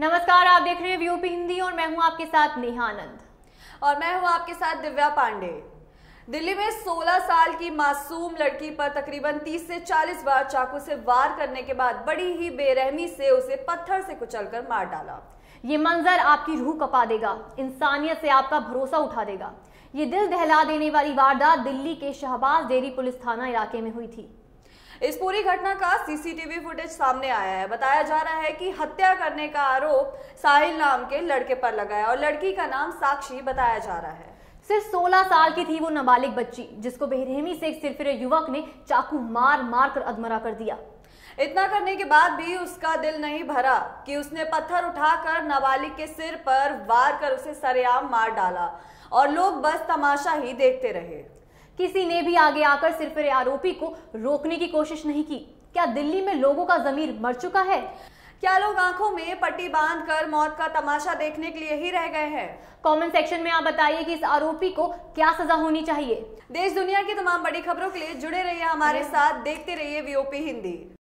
नमस्कार आप देख रहे हैं यूपी हिंदी और मैं हूं आपके साथ नेहानंद और मैं हूं आपके साथ दिव्या पांडे दिल्ली में 16 साल की मासूम लड़की पर तकरीबन 30 से 40 बार चाकू से वार करने के बाद बड़ी ही बेरहमी से उसे पत्थर से कुचलकर मार डाला ये मंजर आपकी रूह कपा देगा इंसानियत से आपका भरोसा उठा देगा ये दिल दहला देने वाली वारदात दिल्ली के शहबाज डेरी पुलिस थाना इलाके में हुई थी इस पूरी घटना का सीसीटीवी फुटेज सामने आया है बताया जा रहा है कि हत्या करने का आरोप साहिल नाम के लड़के पर लगाया और लड़की का नाम साक्षी बताया जा रहा है सिर्फ 16 साल की थी वो नाबालिग बच्ची जिसको बेरहमी से एक सिरफिरे युवक ने चाकू मार मार कर अधमरा कर दिया इतना करने के बाद भी उसका दिल नहीं भरा कि उसने पत्थर उठाकर नाबालिग के सिर पर वार कर उसे सरेआम मार डाला और लोग बस तमाशा ही देखते रहे किसी ने भी आगे आकर सिर्फ आरोपी को रोकने की कोशिश नहीं की क्या दिल्ली में लोगों का जमीर मर चुका है क्या लोग आंखों में पट्टी बांध कर मौत का तमाशा देखने के लिए ही रह गए हैं कमेंट सेक्शन में आप बताइए कि इस आरोपी को क्या सजा होनी चाहिए देश दुनिया की तमाम बड़ी खबरों के लिए जुड़े रहिए हमारे साथ देखते रहिए वीओपी हिंदी